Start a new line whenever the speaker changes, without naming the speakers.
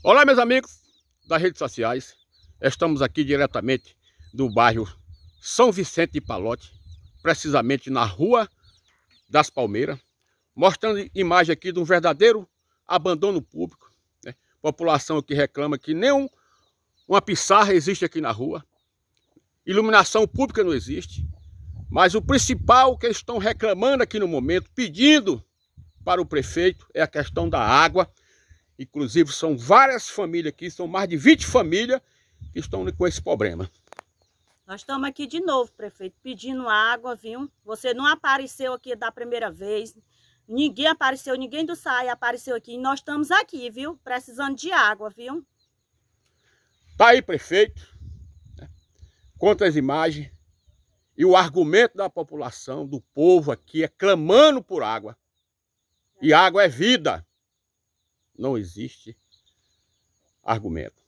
Olá, meus amigos das redes sociais. Estamos aqui diretamente do bairro São Vicente de Palote, precisamente na Rua das Palmeiras, mostrando imagem aqui de um verdadeiro abandono público. Né? População que reclama que nem uma pissarra existe aqui na rua. Iluminação pública não existe. Mas o principal que estão reclamando aqui no momento, pedindo para o prefeito, é a questão da água, Inclusive, são várias famílias aqui, são mais de 20 famílias que estão com esse problema.
Nós estamos aqui de novo, prefeito, pedindo água, viu? Você não apareceu aqui da primeira vez, ninguém apareceu, ninguém do SAI apareceu aqui. E nós estamos aqui, viu? Precisando de água, viu?
Tá aí, prefeito. Né? Conta as imagens. E o argumento da população, do povo aqui, é clamando por água. E é. água é vida não existe argumento.